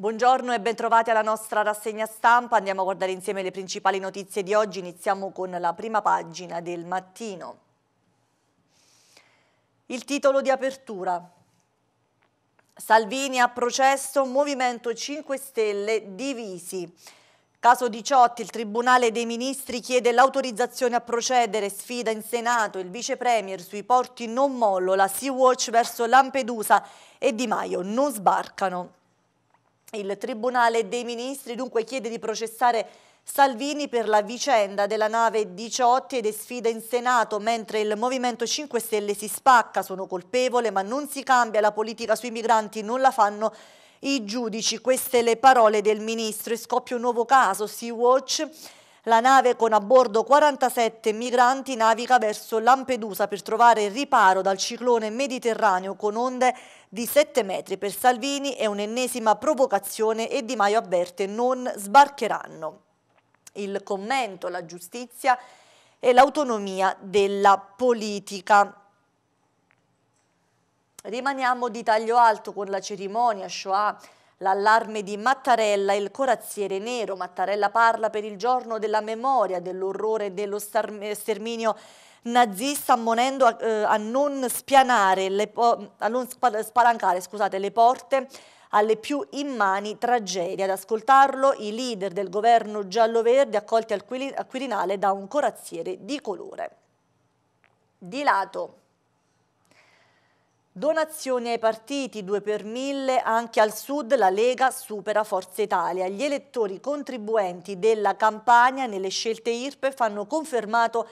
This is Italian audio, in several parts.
Buongiorno e bentrovati alla nostra rassegna stampa. Andiamo a guardare insieme le principali notizie di oggi. Iniziamo con la prima pagina del mattino. Il titolo di apertura. Salvini a processo, Movimento 5 Stelle divisi. Caso 18, il Tribunale dei Ministri chiede l'autorizzazione a procedere, sfida in Senato il Vice Premier sui porti non mollo, la Sea-Watch verso Lampedusa e Di Maio non sbarcano. Il Tribunale dei Ministri dunque chiede di processare Salvini per la vicenda della nave 18 ed è sfida in Senato, mentre il Movimento 5 Stelle si spacca, sono colpevole ma non si cambia la politica sui migranti, non la fanno i giudici. Queste le parole del Ministro e scoppia un nuovo caso, Sea-Watch la nave con a bordo 47 migranti naviga verso Lampedusa per trovare riparo dal ciclone mediterraneo con onde di 7 metri. Per Salvini è un'ennesima provocazione e Di Maio avverte non sbarcheranno. Il commento, la giustizia e l'autonomia della politica. Rimaniamo di taglio alto con la cerimonia Shoah L'allarme di Mattarella, il corazziere nero. Mattarella parla per il giorno della memoria, dell'orrore dello eh, sterminio nazista ammonendo a, eh, a non, le, a non spalancare scusate, le porte alle più immani tragedie. Ad ascoltarlo i leader del governo giallo-verde accolti al Quirinale da un corazziere di colore. Di lato. Donazioni ai partiti, 2 per 1000, anche al sud la Lega supera Forza Italia. Gli elettori contribuenti della campagna nelle scelte IRPE fanno confermato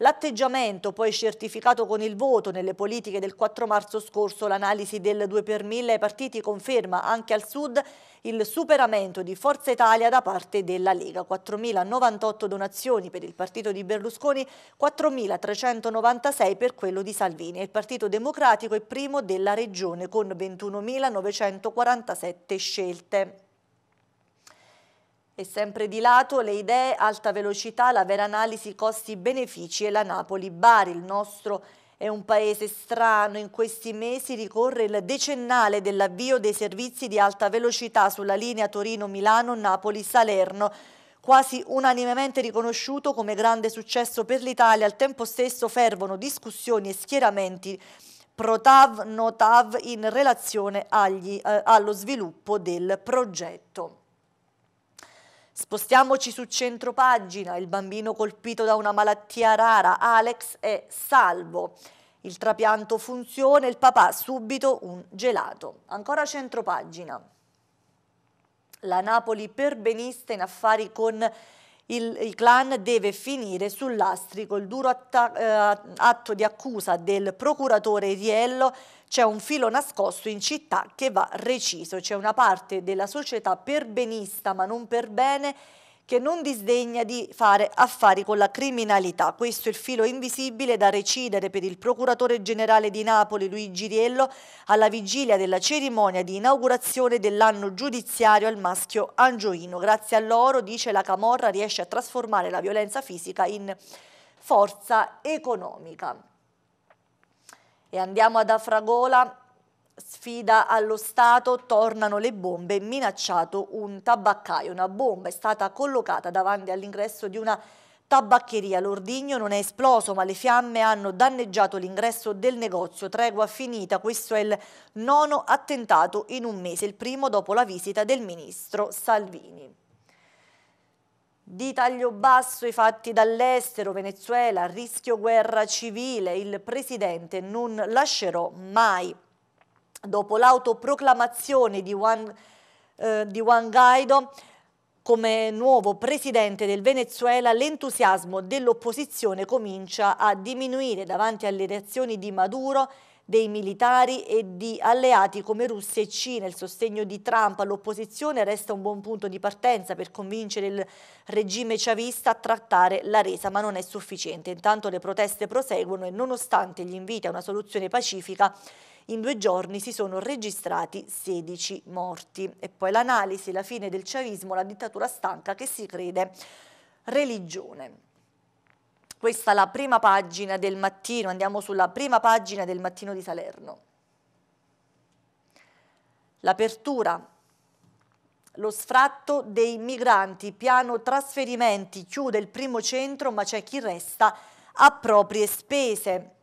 L'atteggiamento, poi certificato con il voto nelle politiche del 4 marzo scorso, l'analisi del 2 per 1000 ai partiti conferma anche al Sud il superamento di Forza Italia da parte della Lega. 4.098 donazioni per il partito di Berlusconi, 4.396 per quello di Salvini. Il Partito Democratico è primo della regione con 21.947 scelte. E sempre di lato le idee, alta velocità, la vera analisi costi-benefici e la Napoli-Bari. Il nostro è un paese strano, in questi mesi ricorre il decennale dell'avvio dei servizi di alta velocità sulla linea Torino-Milano-Napoli-Salerno, quasi unanimemente riconosciuto come grande successo per l'Italia, al tempo stesso fervono discussioni e schieramenti pro TAV, no TAV in relazione agli, eh, allo sviluppo del progetto. Spostiamoci su centro pagina, il bambino colpito da una malattia rara, Alex, è salvo. Il trapianto funziona, e il papà subito un gelato. Ancora centro pagina. La Napoli perbenista in affari con il, il clan deve finire sul lastrico. Il duro eh, atto di accusa del procuratore Riello c'è un filo nascosto in città che va reciso, c'è una parte della società perbenista ma non per bene che non disdegna di fare affari con la criminalità. Questo è il filo invisibile da recidere per il procuratore generale di Napoli Luigi Riello alla vigilia della cerimonia di inaugurazione dell'anno giudiziario al maschio angioino. Grazie a loro, dice la Camorra, riesce a trasformare la violenza fisica in forza economica. E andiamo ad Afragola Sfida allo Stato, tornano le bombe, minacciato un tabaccaio. Una bomba è stata collocata davanti all'ingresso di una tabaccheria. L'ordigno non è esploso, ma le fiamme hanno danneggiato l'ingresso del negozio. Tregua finita, questo è il nono attentato in un mese, il primo dopo la visita del ministro Salvini. Di taglio basso i fatti dall'estero, Venezuela, rischio guerra civile, il presidente non lascerò mai dopo l'autoproclamazione di Juan, eh, di Juan Guaido come nuovo presidente del Venezuela, l'entusiasmo dell'opposizione comincia a diminuire davanti alle reazioni di Maduro dei militari e di alleati come Russia e Cina. Il sostegno di Trump all'opposizione resta un buon punto di partenza per convincere il regime chavista a trattare la resa, ma non è sufficiente. Intanto le proteste proseguono e nonostante gli inviti a una soluzione pacifica, in due giorni si sono registrati 16 morti. E poi l'analisi, la fine del chavismo, la dittatura stanca che si crede religione. Questa è la prima pagina del mattino, andiamo sulla prima pagina del mattino di Salerno. L'apertura, lo sfratto dei migranti, piano trasferimenti, chiude il primo centro ma c'è chi resta a proprie spese.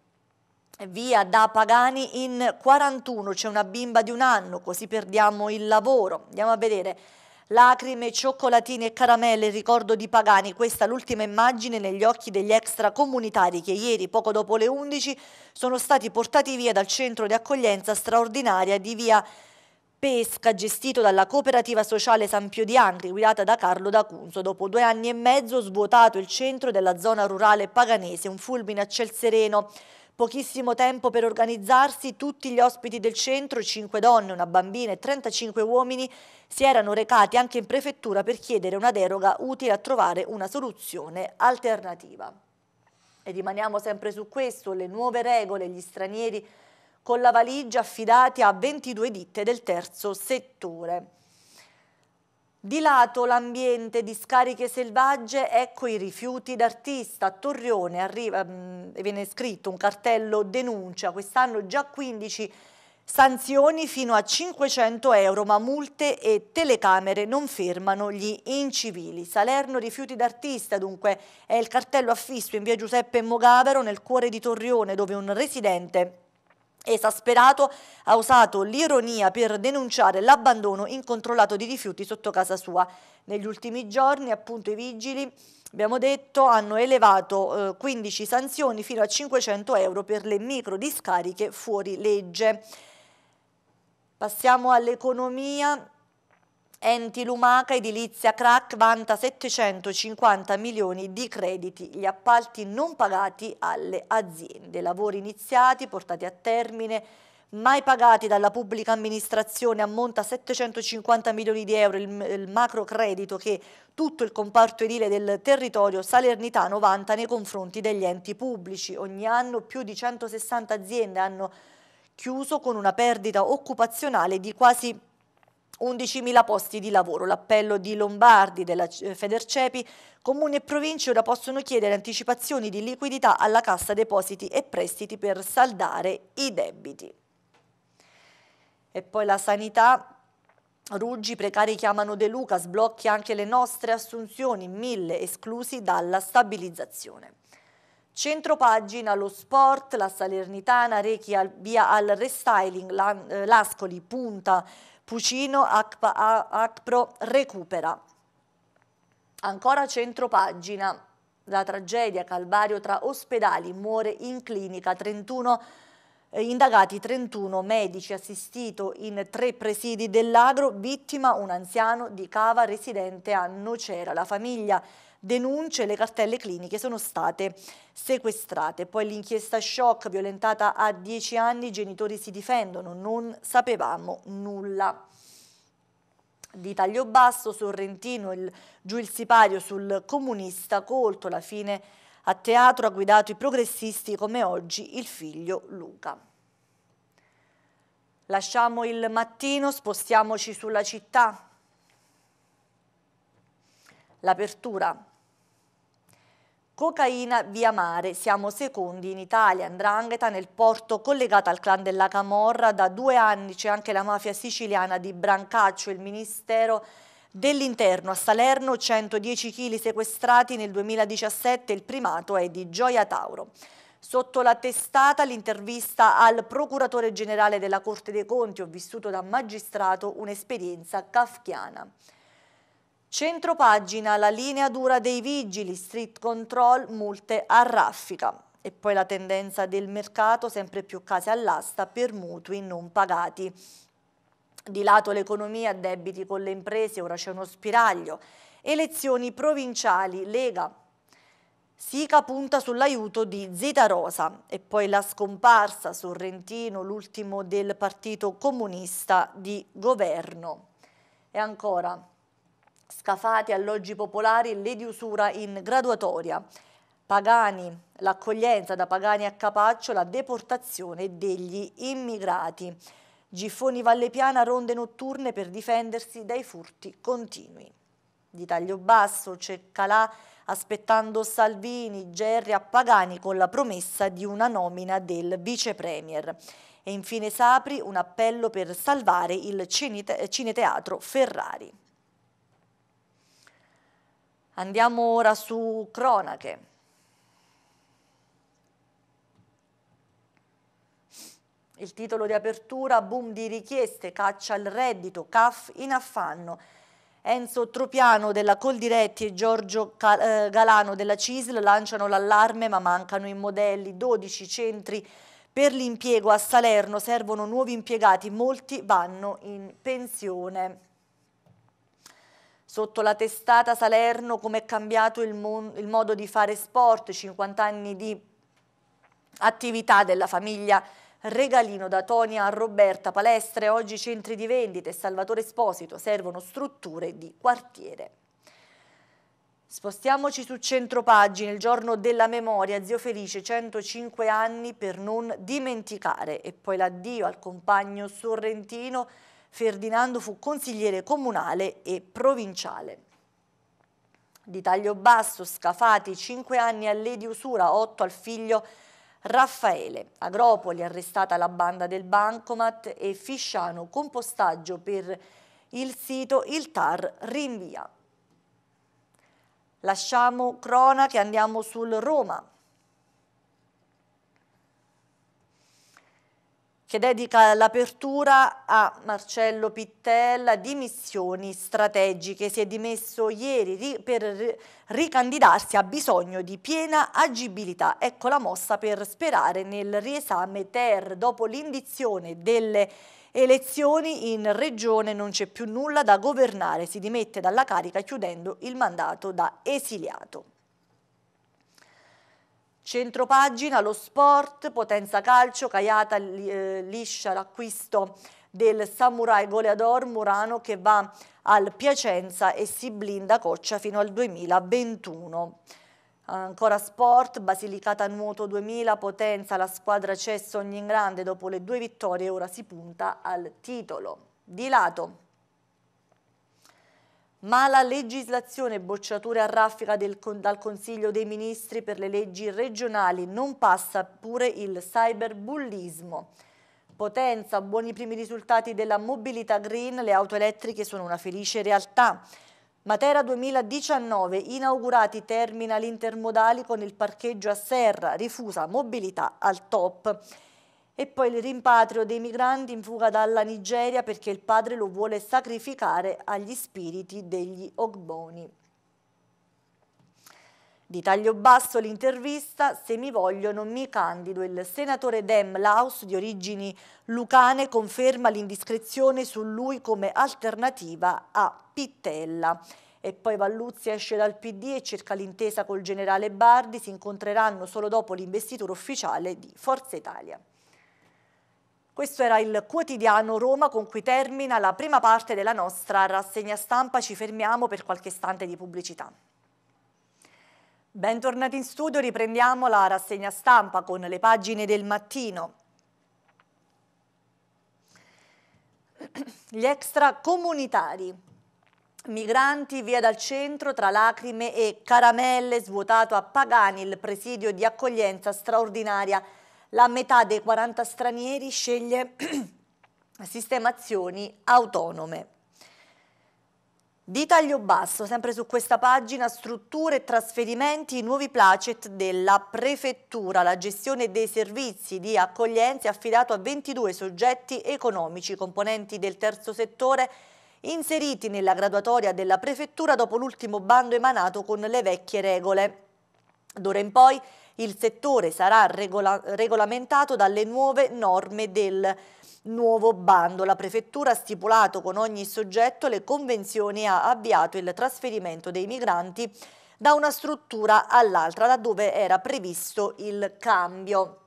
Via da Pagani in 41, c'è una bimba di un anno, così perdiamo il lavoro. Andiamo a vedere Lacrime, cioccolatini e caramelle, ricordo di Pagani, questa l'ultima immagine negli occhi degli extracomunitari che ieri, poco dopo le 11, sono stati portati via dal centro di accoglienza straordinaria di via pesca gestito dalla cooperativa sociale San Pio di Angri, guidata da Carlo D'Acunzo. Dopo due anni e mezzo svuotato il centro della zona rurale paganese, un fulmine a ciel sereno. Pochissimo tempo per organizzarsi, tutti gli ospiti del centro, 5 donne, una bambina e 35 uomini, si erano recati anche in prefettura per chiedere una deroga utile a trovare una soluzione alternativa. E rimaniamo sempre su questo, le nuove regole, gli stranieri con la valigia affidati a 22 ditte del terzo settore. Di lato l'ambiente, discariche selvagge, ecco i rifiuti d'artista. A Torrione arriva, mm, viene scritto un cartello denuncia, quest'anno già 15 sanzioni fino a 500 euro, ma multe e telecamere non fermano gli incivili. Salerno rifiuti d'artista dunque è il cartello affisso in via Giuseppe Mogavero nel cuore di Torrione dove un residente Esasperato ha usato l'ironia per denunciare l'abbandono incontrollato di rifiuti sotto casa sua. Negli ultimi giorni appunto i vigili, abbiamo detto, hanno elevato eh, 15 sanzioni fino a 500 euro per le micro discariche fuori legge. Passiamo all'economia. Enti Lumaca, edilizia crack, vanta 750 milioni di crediti, gli appalti non pagati alle aziende, lavori iniziati, portati a termine, mai pagati dalla pubblica amministrazione, ammonta 750 milioni di euro il, il macro credito che tutto il comparto edile del territorio salernitano vanta nei confronti degli enti pubblici. Ogni anno più di 160 aziende hanno chiuso con una perdita occupazionale di quasi 11.000 posti di lavoro. L'appello di Lombardi, della Federcepi, comuni e province ora possono chiedere anticipazioni di liquidità alla Cassa Depositi e Prestiti per saldare i debiti. E poi la sanità. Ruggi, precari chiamano De Luca, sblocchi anche le nostre assunzioni, mille esclusi dalla stabilizzazione. Centropagina lo sport, la Salernitana, Rechi al, via al restyling, eh, l'Ascoli punta Pucino Acpro recupera. Ancora centro pagina, La tragedia, calvario tra ospedali, muore in clinica 31 eh, indagati 31 medici assistito in tre presidi del ladro, vittima un anziano di Cava residente a Nocera. La famiglia denunce le cartelle cliniche sono state sequestrate. Poi l'inchiesta shock violentata a 10 anni, i genitori si difendono, non sapevamo nulla di taglio basso, Sorrentino, il, giù il sipario sul comunista colto, la fine a teatro ha guidato i progressisti come oggi il figlio Luca. Lasciamo il mattino, spostiamoci sulla città. L'apertura. Cocaina via mare, siamo secondi in Italia, Andrangheta nel porto collegata al clan della Camorra, da due anni c'è anche la mafia siciliana di Brancaccio, il ministero dell'interno a Salerno, 110 kg sequestrati nel 2017, il primato è di Gioia Tauro. Sotto la testata l'intervista al procuratore generale della Corte dei Conti ho vissuto da magistrato un'esperienza kafkiana. Centropagina, la linea dura dei vigili, street control, multe a raffica. E poi la tendenza del mercato, sempre più case all'asta per mutui non pagati. Di lato l'economia, debiti con le imprese, ora c'è uno spiraglio. Elezioni provinciali, Lega, Sica punta sull'aiuto di Zita Rosa e poi la scomparsa Sorrentino, l'ultimo del partito comunista di governo. E ancora, scafati alloggi popolari, le di usura in graduatoria. Pagani, l'accoglienza da Pagani a Capaccio, la deportazione degli immigrati. Giffoni Valle Piana, ronde notturne per difendersi dai furti continui. Di taglio basso c'è Calà aspettando Salvini, Gerri a Pagani con la promessa di una nomina del vicepremier. E infine Sapri un appello per salvare il cinete cineteatro Ferrari. Andiamo ora su cronache. Il titolo di apertura, boom di richieste, caccia al reddito, CAF in affanno. Enzo Tropiano della Coldiretti e Giorgio eh, Galano della CISL lanciano l'allarme ma mancano i modelli, 12 centri per l'impiego a Salerno, servono nuovi impiegati, molti vanno in pensione. Sotto la testata Salerno come è cambiato il, il modo di fare sport, 50 anni di attività della famiglia Regalino da Tonia a Roberta, palestre, oggi centri di vendita e Salvatore Esposito, servono strutture di quartiere. Spostiamoci su centropagine, il giorno della memoria, zio Felice, 105 anni per non dimenticare e poi l'addio al compagno sorrentino, Ferdinando fu consigliere comunale e provinciale. Di taglio basso, Scafati, 5 anni a lei di Usura, 8 al figlio Raffaele, Agropoli arrestata la banda del Bancomat e Fisciano compostaggio per il sito Il TAR rinvia. Lasciamo cronache, andiamo sul Roma. che dedica l'apertura a Marcello Pittella di missioni strategiche. Si è dimesso ieri per ricandidarsi ha bisogno di piena agibilità. Ecco la mossa per sperare nel riesame TER dopo l'indizione delle elezioni in regione non c'è più nulla da governare, si dimette dalla carica chiudendo il mandato da esiliato. Centropagina, lo sport, potenza calcio, Caiata eh, liscia l'acquisto del samurai goleador Murano che va al Piacenza e si blinda coccia fino al 2021. Ancora sport, Basilicata Nuoto 2000, Potenza, la squadra cessa ogni grande dopo le due vittorie ora si punta al titolo. Di lato ma la legislazione bocciatura a raffica del, dal Consiglio dei Ministri per le leggi regionali non passa pure il cyberbullismo. Potenza, buoni primi risultati della mobilità green, le auto elettriche sono una felice realtà. Matera 2019, inaugurati terminal intermodali con il parcheggio a serra, rifusa mobilità al top e poi il rimpatrio dei migranti in fuga dalla Nigeria perché il padre lo vuole sacrificare agli spiriti degli Ogboni. Di taglio basso l'intervista, se mi vogliono mi candido. Il senatore Dem Laus, di origini lucane, conferma l'indiscrezione su lui come alternativa a Pittella. E poi Valluzzi esce dal PD e cerca l'intesa col generale Bardi, si incontreranno solo dopo l'investitura ufficiale di Forza Italia. Questo era il quotidiano Roma con cui termina la prima parte della nostra rassegna stampa. Ci fermiamo per qualche istante di pubblicità. Bentornati in studio, riprendiamo la rassegna stampa con le pagine del mattino. Gli extracomunitari, migranti via dal centro tra lacrime e caramelle, svuotato a Pagani il presidio di accoglienza straordinaria la metà dei 40 stranieri sceglie sistemazioni autonome. Di taglio basso, sempre su questa pagina, strutture e trasferimenti, i nuovi placet della Prefettura, la gestione dei servizi di accoglienza è affidato a 22 soggetti economici, componenti del terzo settore, inseriti nella graduatoria della Prefettura dopo l'ultimo bando emanato con le vecchie regole. D'ora in poi il settore sarà regola regolamentato dalle nuove norme del nuovo bando. La prefettura ha stipulato con ogni soggetto le convenzioni e ha avviato il trasferimento dei migranti da una struttura all'altra, laddove era previsto il cambio.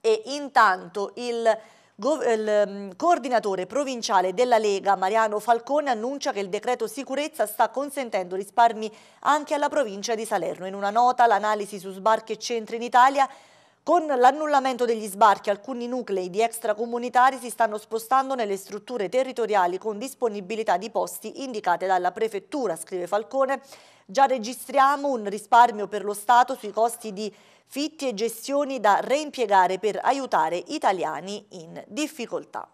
E intanto il il mm, coordinatore provinciale della Lega Mariano Falcone annuncia che il decreto sicurezza sta consentendo risparmi anche alla provincia di Salerno. In una nota l'analisi su sbarchi e centri in Italia con l'annullamento degli sbarchi alcuni nuclei di extracomunitari si stanno spostando nelle strutture territoriali con disponibilità di posti indicate dalla prefettura, scrive Falcone. Già registriamo un risparmio per lo Stato sui costi di fitti e gestioni da reimpiegare per aiutare italiani in difficoltà.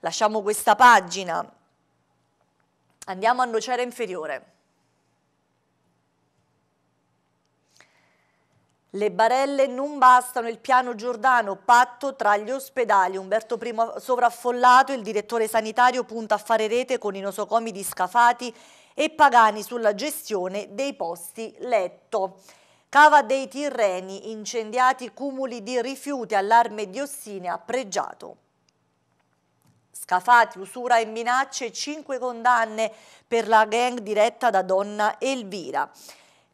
Lasciamo questa pagina. Andiamo a Nocera Inferiore. Le barelle non bastano, il piano Giordano, patto tra gli ospedali. Umberto I sovraffollato, il direttore sanitario punta a fare rete con i nosocomi di Scafati e Pagani sulla gestione dei posti letto. Cava dei Tirreni, incendiati cumuli di rifiuti, allarme di a Pregiato. Scafati, usura e minacce, cinque condanne per la gang diretta da donna Elvira.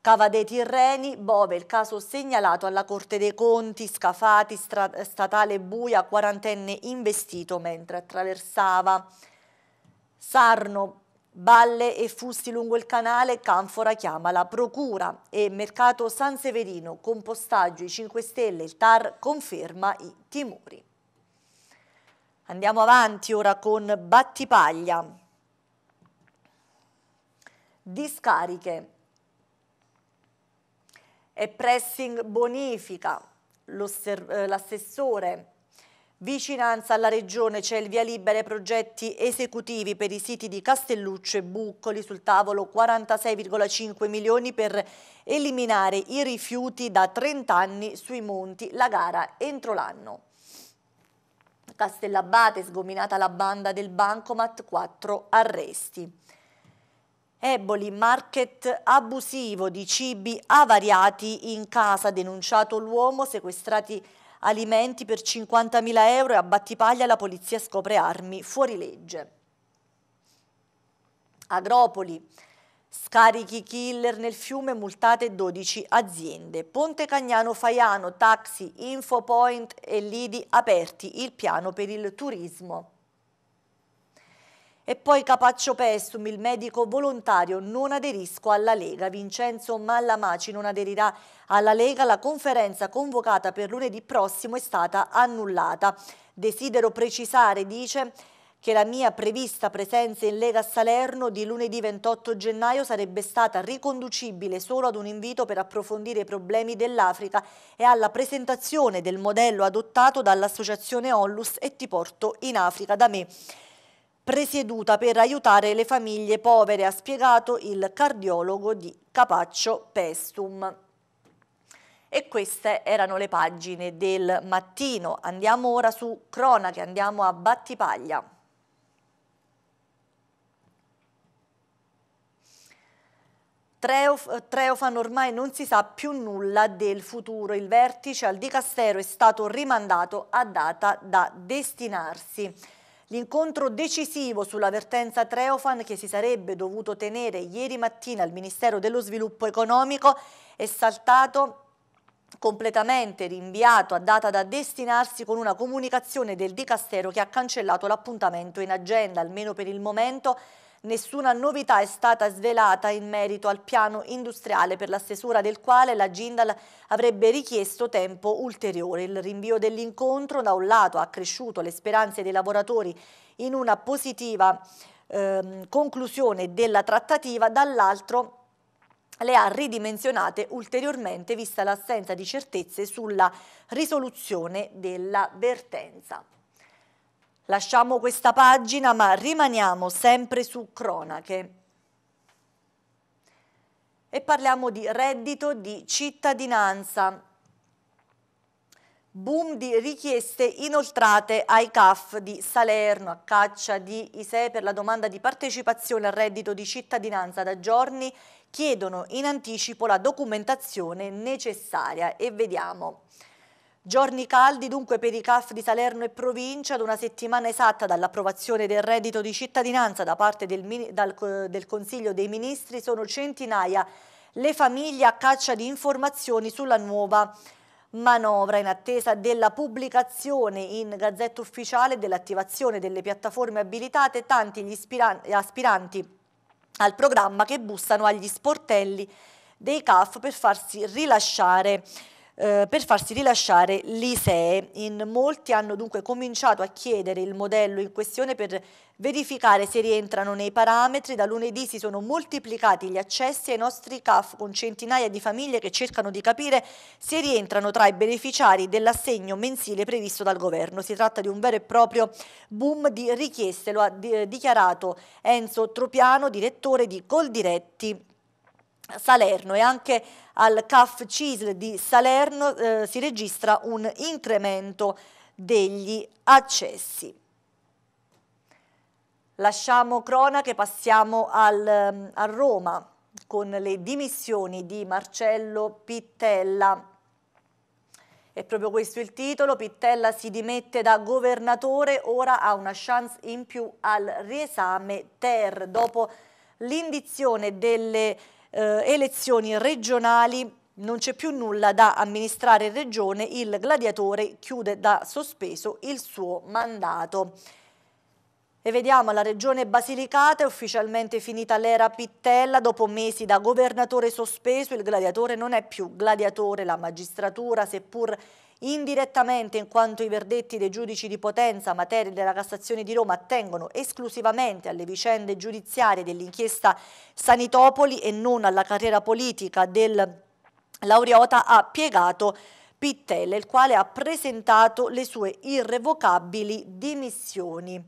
Cava dei Tirreni, Bove, il caso segnalato alla Corte dei Conti, Scafati, statale Buia, quarantenne investito mentre attraversava. Sarno, balle e fusti lungo il canale, Canfora chiama la procura e Mercato San Severino, compostaggio i 5 Stelle, il TAR conferma i timori. Andiamo avanti ora con Battipaglia. Discariche e pressing bonifica, eh, l'assessore Vicinanza alla Regione c'è il via libera ai progetti esecutivi per i siti di Castelluccio e Buccoli sul tavolo 46,5 milioni per eliminare i rifiuti da 30 anni sui monti, la gara entro l'anno. Castellabate sgominata la banda del Bancomat, 4 arresti. Eboli market abusivo di cibi avariati in casa, denunciato l'uomo, sequestrati alimenti per 50.000 euro e a Battipaglia la polizia scopre armi fuori legge. Agropoli, scarichi killer nel fiume, multate 12 aziende. Ponte Cagnano Faiano, taxi, infopoint e lidi aperti, il piano per il turismo. E poi Capaccio Pestum, il medico volontario, non aderisco alla Lega. Vincenzo Mallamaci non aderirà alla Lega. La conferenza convocata per lunedì prossimo è stata annullata. Desidero precisare, dice, che la mia prevista presenza in Lega Salerno di lunedì 28 gennaio sarebbe stata riconducibile solo ad un invito per approfondire i problemi dell'Africa e alla presentazione del modello adottato dall'associazione Onlus e Ti porto in Africa da me presieduta per aiutare le famiglie povere, ha spiegato il cardiologo di Capaccio Pestum. E queste erano le pagine del mattino. Andiamo ora su Cronache, andiamo a Battipaglia. Treofano ormai non si sa più nulla del futuro, il vertice al Dicastero è stato rimandato a data da destinarsi. L'incontro decisivo sulla vertenza Treofan che si sarebbe dovuto tenere ieri mattina al Ministero dello Sviluppo Economico è saltato completamente rinviato a data da destinarsi con una comunicazione del Dicastero che ha cancellato l'appuntamento in agenda, almeno per il momento Nessuna novità è stata svelata in merito al piano industriale per la stesura del quale la Gindal avrebbe richiesto tempo ulteriore. Il rinvio dell'incontro da un lato ha accresciuto le speranze dei lavoratori in una positiva eh, conclusione della trattativa, dall'altro le ha ridimensionate ulteriormente vista l'assenza di certezze sulla risoluzione della vertenza. Lasciamo questa pagina ma rimaniamo sempre su cronache. E parliamo di reddito di cittadinanza. Boom di richieste inoltrate ai CAF di Salerno a caccia di ISEE per la domanda di partecipazione al reddito di cittadinanza da giorni chiedono in anticipo la documentazione necessaria e vediamo. Giorni caldi dunque per i CAF di Salerno e provincia ad una settimana esatta dall'approvazione del reddito di cittadinanza da parte del, dal, del Consiglio dei Ministri sono centinaia le famiglie a caccia di informazioni sulla nuova manovra in attesa della pubblicazione in gazzetta ufficiale e dell'attivazione delle piattaforme abilitate tanti gli aspiranti al programma che bussano agli sportelli dei CAF per farsi rilasciare eh, per farsi rilasciare l'ISEE. In molti hanno dunque cominciato a chiedere il modello in questione per verificare se rientrano nei parametri. Da lunedì si sono moltiplicati gli accessi ai nostri CAF con centinaia di famiglie che cercano di capire se rientrano tra i beneficiari dell'assegno mensile previsto dal governo. Si tratta di un vero e proprio boom di richieste, lo ha dichiarato Enzo Tropiano, direttore di Coldiretti Salerno e anche al CAF CISL di Salerno eh, si registra un incremento degli accessi. Lasciamo cronache, passiamo al, eh, a Roma con le dimissioni di Marcello Pittella. È proprio questo il titolo, Pittella si dimette da governatore, ora ha una chance in più al riesame Ter. Dopo l'indizione delle eh, elezioni regionali non c'è più nulla da amministrare in regione, il gladiatore chiude da sospeso il suo mandato. E vediamo la regione Basilicata, è ufficialmente finita l'era Pittella, dopo mesi da governatore sospeso, il gladiatore non è più gladiatore, la magistratura seppur indirettamente in quanto i verdetti dei giudici di Potenza, materia della Cassazione di Roma, attengono esclusivamente alle vicende giudiziarie dell'inchiesta Sanitopoli e non alla carriera politica del laureata, ha piegato Pittella, il quale ha presentato le sue irrevocabili dimissioni.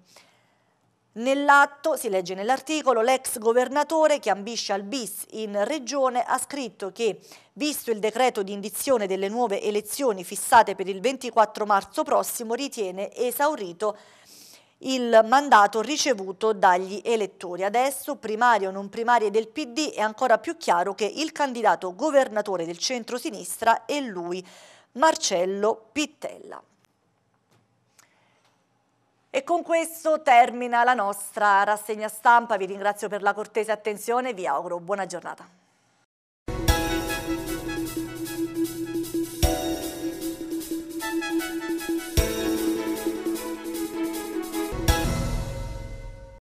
Nell'atto, si legge nell'articolo, l'ex governatore che ambisce al bis in regione ha scritto che, visto il decreto di indizione delle nuove elezioni fissate per il 24 marzo prossimo, ritiene esaurito il mandato ricevuto dagli elettori. Adesso, primarie o non primarie del PD, è ancora più chiaro che il candidato governatore del centro-sinistra è lui, Marcello Pittella. E con questo termina la nostra rassegna stampa. Vi ringrazio per la cortese attenzione e vi auguro buona giornata.